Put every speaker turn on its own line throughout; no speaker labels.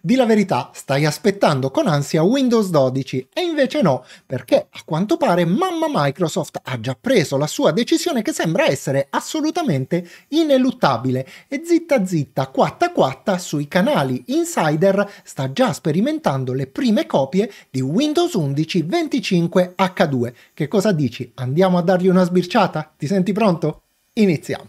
Di la verità, stai aspettando con ansia Windows 12 e invece no, perché a quanto pare mamma Microsoft ha già preso la sua decisione che sembra essere assolutamente ineluttabile e zitta zitta, quatta quatta sui canali Insider sta già sperimentando le prime copie di Windows 11 25H2. Che cosa dici? Andiamo a dargli una sbirciata? Ti senti pronto? Iniziamo.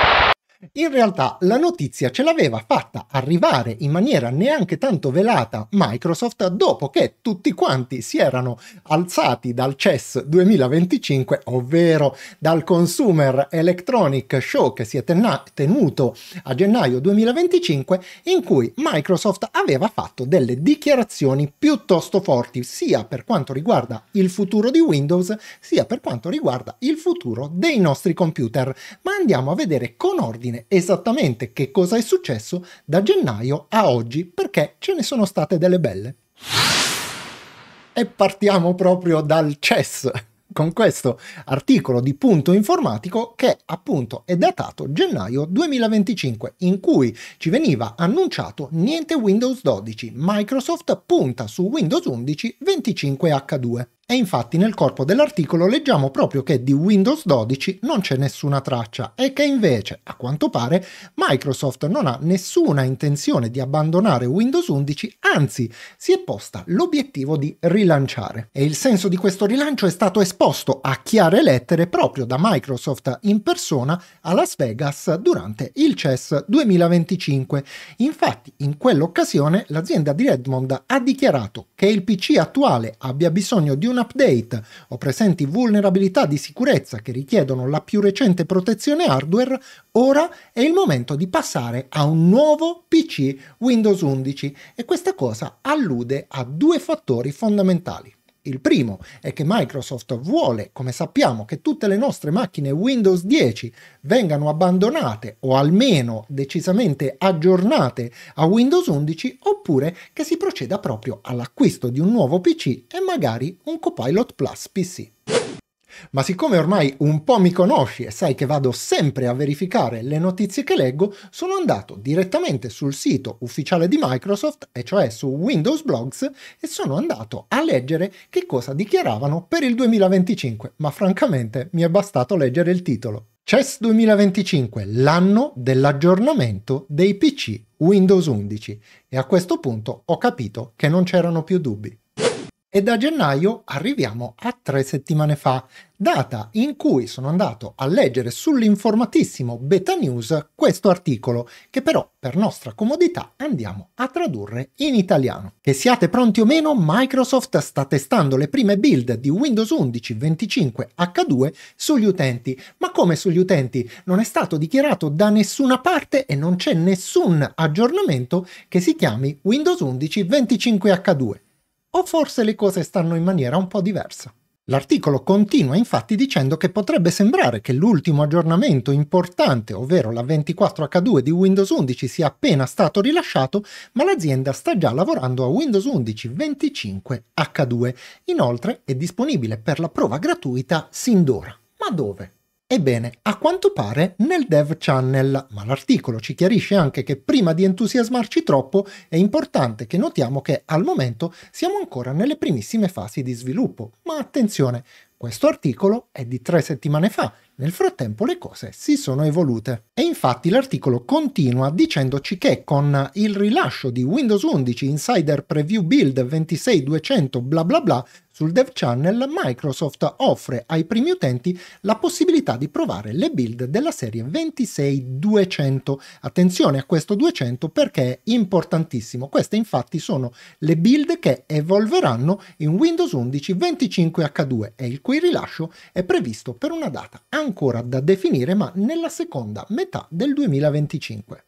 In realtà la notizia ce l'aveva fatta arrivare in maniera neanche tanto velata Microsoft dopo che tutti quanti si erano alzati dal CES 2025, ovvero dal Consumer Electronic Show che si è tena- tenuto a gennaio 2025, in cui Microsoft aveva fatto delle dichiarazioni piuttosto forti sia per quanto riguarda il futuro di Windows sia per quanto riguarda il futuro dei nostri computer. Ma andiamo a vedere con ordine fine esattamente che cosa è successo da gennaio a oggi perché ce ne sono state delle belle. E partiamo proprio dal CES con questo articolo di punto informatico che appunto è datato gennaio 2025 in cui ci veniva annunciato niente Windows 12, Microsoft punta su Windows 11 25H2. E infatti nel corpo dell'articolo leggiamo proprio che di Windows 12 non c'è nessuna traccia e che invece, a quanto pare, Microsoft non ha nessuna intenzione di abbandonare Windows 11, anzi si è posta l'obiettivo di rilanciare. E il senso di questo rilancio è stato esposto a chiare lettere proprio da Microsoft in persona a Las Vegas durante il CES 2025. Infatti in quell'occasione l'azienda di Redmond ha dichiarato che il PC attuale abbia bisogno di una update o presenti vulnerabilità di sicurezza che richiedono la più recente protezione hardware, ora è il momento di passare a un nuovo PC Windows 11 e questa cosa allude a due fattori fondamentali. Il primo è che Microsoft vuole, come sappiamo, che tutte le nostre macchine Windows 10 vengano abbandonate o almeno decisamente aggiornate a Windows 11 oppure che si proceda proprio all'acquisto di un nuovo PC e magari un Copilot Plus PC. Ma siccome ormai un po' mi conosci e sai che vado sempre a verificare le notizie che leggo, sono andato direttamente sul sito ufficiale di Microsoft, e cioè su Windows Blogs, e sono andato a leggere che cosa dichiaravano per il 2025, ma francamente mi è bastato leggere il titolo. CES 2025, l'anno dell'aggiornamento dei PC Windows 11 e a questo punto ho capito che non c'erano più dubbi. E da gennaio arriviamo a tre settimane fa, data in cui sono andato a leggere sull'informatissimo Beta News questo articolo, che però per nostra comodità andiamo a tradurre in italiano. Che siate pronti o meno, Microsoft sta testando le prime build di Windows 11 25H2 sugli utenti, ma come sugli utenti? Non è stato dichiarato da nessuna parte e non c'è nessun aggiornamento che si chiami Windows 11 25H2. O forse le cose stanno in maniera un po' diversa. L'articolo continua infatti dicendo che potrebbe sembrare che l'ultimo aggiornamento importante, ovvero la 24H2 di Windows 11, sia appena stato rilasciato, ma l'azienda sta già lavorando a Windows 11 25H2. Inoltre è disponibile per la prova gratuita sin d'ora. Ma dove? Ebbene, a quanto pare nel Dev Channel, ma l'articolo ci chiarisce anche che prima di entusiasmarci troppo è importante che notiamo che al momento siamo ancora nelle primissime fasi di sviluppo. Ma attenzione, questo articolo è di tre settimane fa, nel frattempo le cose si sono evolute. E infatti l'articolo continua dicendoci che con il rilascio di Windows 11 Insider Preview Build 26200 bla bla bla sul Dev Channel Microsoft offre ai primi utenti la possibilità di provare le build della serie 26200. Attenzione a questo 200 perché è importantissimo. Queste infatti sono le build che evolveranno in Windows 11 25H2 e il cui rilascio è previsto per una data ancora da definire ma nella seconda metà del 2025.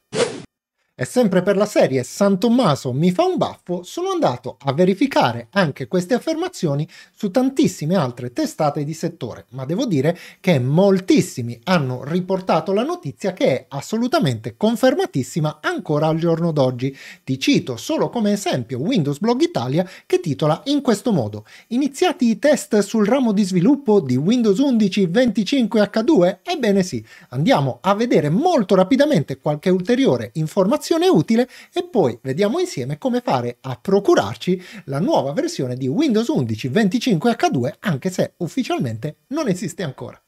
E sempre per la serie San Tommaso mi fa un baffo, sono andato a verificare anche queste affermazioni su tantissime altre testate di settore, ma devo dire che moltissimi hanno riportato la notizia che è assolutamente confermatissima ancora al giorno d'oggi. Ti cito solo come esempio Windows Blog Italia che titola in questo modo: Iniziati i test sul ramo di sviluppo di Windows 11 25H2? Ebbene sì, andiamo a vedere molto rapidamente qualche ulteriore informazione informazione utile e poi vediamo insieme come fare a procurarci la nuova versione di Windows 11 25H2 anche se ufficialmente non esiste ancora.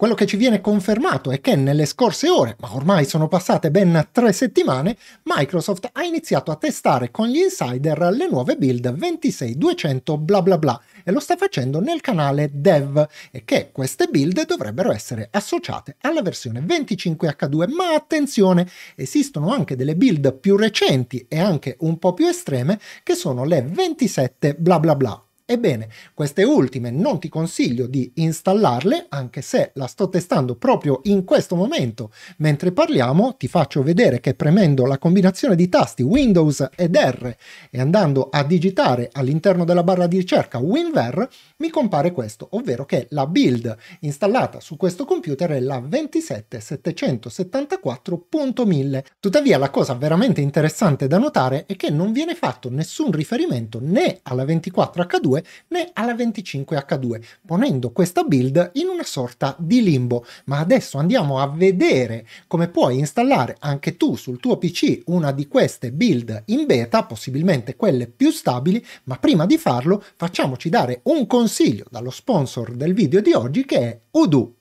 Quello che ci viene confermato è che nelle scorse ore, ma ormai sono passate ben tre settimane, Microsoft ha iniziato a testare con gli insider le nuove build 26200 bla bla bla e lo sta facendo nel canale dev e che queste build dovrebbero essere associate alla versione 25H2, ma attenzione, esistono anche delle build più recenti e anche un po' più estreme che sono le 27 bla bla bla Ebbene, queste ultime non ti consiglio di installarle, anche se la sto testando proprio in questo momento. Mentre parliamo, ti faccio vedere che premendo la combinazione di tasti Windows ed R e andando a digitare all'interno della barra di ricerca WinVer, mi compare questo, ovvero che la build installata su questo computer è la 27774.1000. Tuttavia, la cosa veramente interessante da notare è che non viene fatto nessun riferimento né alla 24H2 né alla 25H2, ponendo questa build in una sorta di limbo. Ma adesso andiamo a vedere come puoi installare anche tu sul tuo PC una di queste build in beta, possibilmente quelle più stabili, ma prima di farlo facciamoci dare un consiglio dallo sponsor del video di oggi che è Odoo.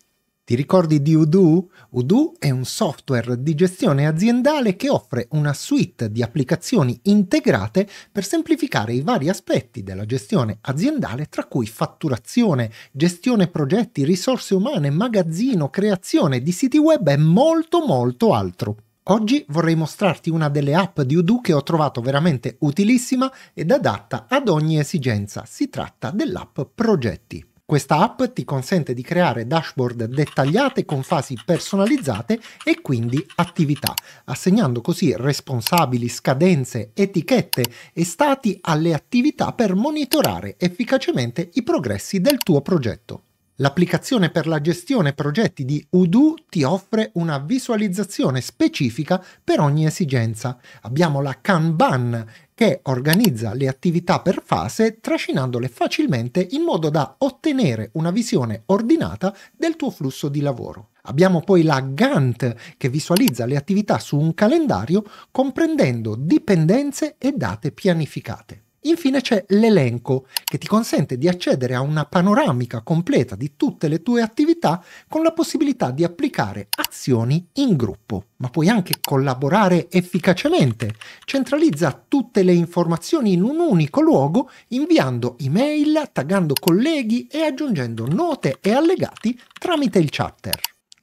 Ti ricordi di Udo? Udo è un software di gestione aziendale che offre una suite di applicazioni integrate per semplificare i vari aspetti della gestione aziendale, tra cui fatturazione, gestione progetti, risorse umane, magazzino, creazione di siti web e molto molto altro. Oggi vorrei mostrarti una delle app di Udo che ho trovato veramente utilissima ed adatta ad ogni esigenza. Si tratta dell'app Progetti. Questa app ti consente di creare dashboard dettagliate con fasi personalizzate e quindi attività, assegnando così responsabili, scadenze, etichette e stati alle attività per monitorare efficacemente i progressi del tuo progetto. L'applicazione per la gestione progetti di Udo ti offre una visualizzazione specifica per ogni esigenza. Abbiamo la Kanban che organizza le attività per fase trascinandole facilmente in modo da ottenere una visione ordinata del tuo flusso di lavoro. Abbiamo poi la Gantt che visualizza le attività su un calendario comprendendo dipendenze e date pianificate. Infine c'è l'elenco che ti consente di accedere a una panoramica completa di tutte le tue attività con la possibilità di applicare azioni in gruppo, ma puoi anche collaborare efficacemente. Centralizza tutte le informazioni in un unico luogo inviando email, taggando colleghi e aggiungendo note e allegati tramite il chapter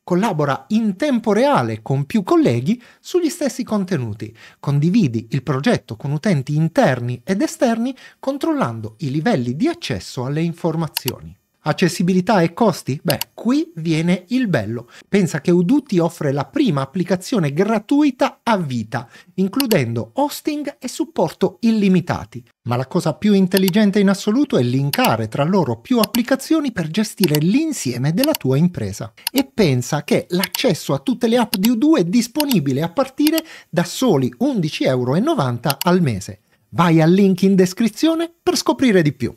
collabora in tempo reale con più colleghi sugli stessi contenuti, condividi il progetto con utenti interni ed esterni controllando i livelli di accesso alle informazioni. Accessibilità e costi? Beh, qui viene il bello. Pensa che Udu ti offre la prima applicazione gratuita a vita, includendo hosting e supporto illimitati. Ma la cosa più intelligente in assoluto è linkare tra loro più applicazioni per gestire l'insieme della tua impresa. E pensa che l'accesso a tutte le app di Udu è disponibile a partire da soli 11,90€ al mese. Vai al link in descrizione per scoprire di più.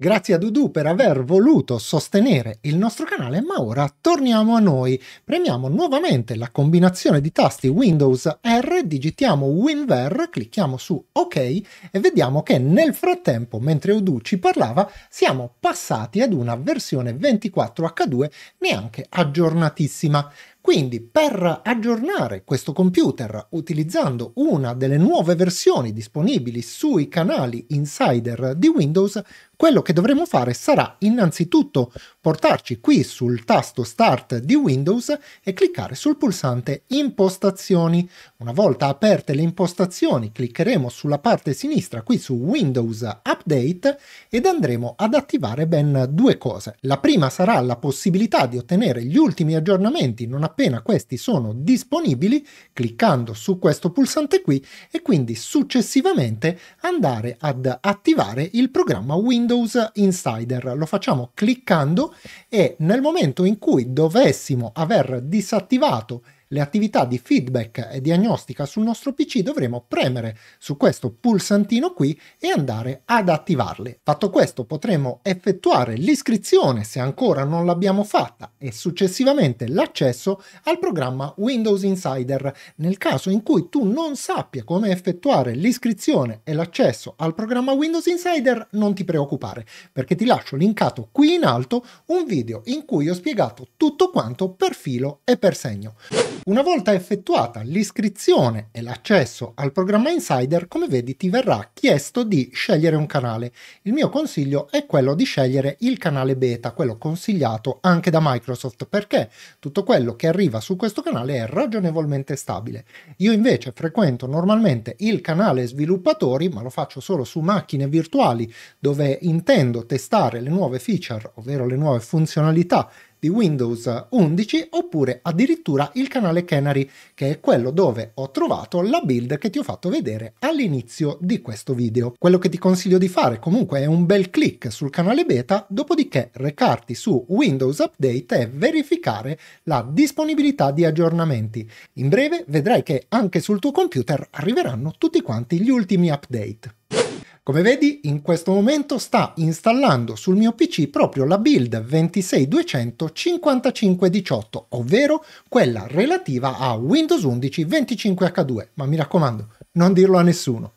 Grazie a Dudu per aver voluto sostenere il nostro canale, ma ora torniamo a noi. Premiamo nuovamente la combinazione di tasti Windows R, digitiamo WinVer, clicchiamo su OK e vediamo che nel frattempo, mentre Udu ci parlava, siamo passati ad una versione 24H2 neanche aggiornatissima. Quindi per aggiornare questo computer utilizzando una delle nuove versioni disponibili sui canali insider di Windows, quello che dovremo fare sarà innanzitutto portarci qui sul tasto Start di Windows e cliccare sul pulsante Impostazioni. Una volta aperte le impostazioni cliccheremo sulla parte sinistra qui su Windows Update ed andremo ad attivare ben due cose. La prima sarà la possibilità di ottenere gli ultimi aggiornamenti non appena appena questi sono disponibili cliccando su questo pulsante qui e quindi successivamente andare ad attivare il programma Windows Insider. Lo facciamo cliccando e nel momento in cui dovessimo aver disattivato le attività di feedback e diagnostica sul nostro PC dovremo premere su questo pulsantino qui e andare ad attivarle. Fatto questo potremo effettuare l'iscrizione se ancora non l'abbiamo fatta e successivamente l'accesso al programma Windows Insider nel caso in cui tu non sappia come effettuare l'iscrizione e l'accesso al programma Windows Insider non ti preoccupare perché ti lascio linkato qui in alto un video in cui ho spiegato tutto quanto per filo e per segno. Una volta effettuata l'iscrizione e l'accesso al programma Insider, come vedi ti verrà chiesto di scegliere un canale. Il mio consiglio è quello di scegliere il canale beta, quello consigliato anche da Microsoft, perché tutto quello che arriva su questo canale è ragionevolmente stabile. Io invece frequento normalmente il canale sviluppatori, ma lo faccio solo su macchine virtuali dove intendo testare le nuove feature, ovvero le nuove funzionalità di Windows 11 oppure addirittura il canale Canary che è quello dove ho trovato la build che ti ho fatto vedere all'inizio di questo video. Quello che ti consiglio di fare comunque è un bel clic sul canale beta dopodiché recarti su Windows Update e verificare la disponibilità di aggiornamenti. In breve vedrai che anche sul tuo computer arriveranno tutti quanti gli ultimi update. Come vedi in questo momento sta installando sul mio PC proprio la build 26200-5518, ovvero quella relativa a Windows 11 25H2, ma mi raccomando non dirlo a nessuno.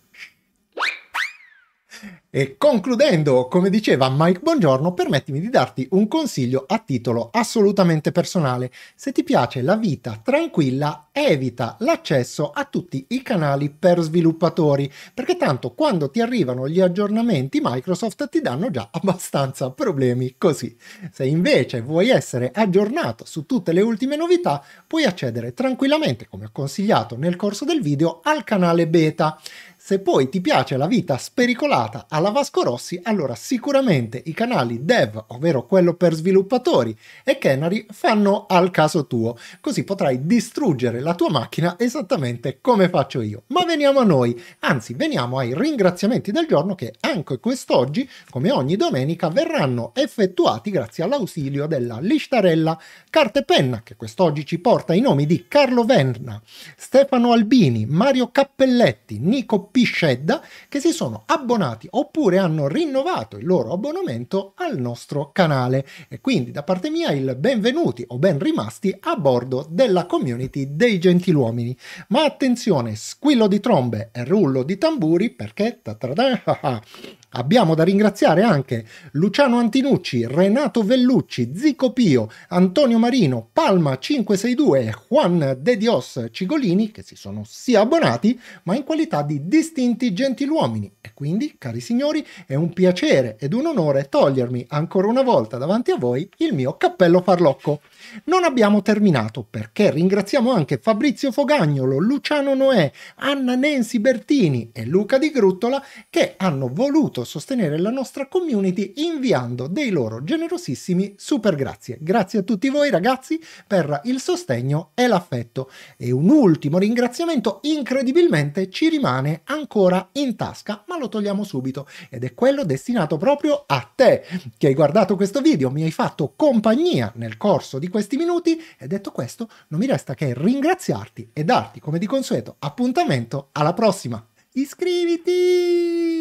E concludendo, come diceva Mike Buongiorno, permettimi di darti un consiglio a titolo assolutamente personale. Se ti piace la vita tranquilla, evita l'accesso a tutti i canali per sviluppatori, perché tanto quando ti arrivano gli aggiornamenti Microsoft ti danno già abbastanza problemi così. Se invece vuoi essere aggiornato su tutte le ultime novità, puoi accedere tranquillamente, come ho consigliato nel corso del video, al canale beta. Se poi ti piace la vita spericolata alla Vasco Rossi, allora sicuramente i canali Dev, ovvero quello per sviluppatori, e Canary fanno al caso tuo, così potrai distruggere la tua macchina esattamente come faccio io. Ma veniamo a noi, anzi veniamo ai ringraziamenti del giorno che anche quest'oggi, come ogni domenica, verranno effettuati grazie all'ausilio della listarella carta e penna, che quest'oggi ci porta i nomi di Carlo Venna, Stefano Albini, Mario Cappelletti, Nico Piscedda che si sono abbonati oppure hanno rinnovato il loro abbonamento al nostro canale. E quindi da parte mia il benvenuti o ben rimasti a bordo della community dei gentiluomini. Ma attenzione, squillo di trombe e rullo di tamburi perché... Abbiamo da ringraziare anche Luciano Antinucci, Renato Vellucci, Zico Pio, Antonio Marino, Palma 562 e Juan De Dios Cigolini che si sono sia abbonati ma in qualità di distinti gentiluomini e quindi, cari signori, è un piacere ed un onore togliermi ancora una volta davanti a voi il mio cappello farlocco. Non abbiamo terminato perché ringraziamo anche Fabrizio Fogagnolo, Luciano Noè, Anna Nensi Bertini e Luca Di Gruttola che hanno voluto potuto sostenere la nostra community inviando dei loro generosissimi super grazie. Grazie a tutti voi ragazzi per il sostegno e l'affetto. E un ultimo ringraziamento incredibilmente ci rimane ancora in tasca, ma lo togliamo subito ed è quello destinato proprio a te che hai guardato questo video, mi hai fatto compagnia nel corso di questi minuti e detto questo non mi resta che ringraziarti e darti come di consueto appuntamento alla prossima. Iscriviti!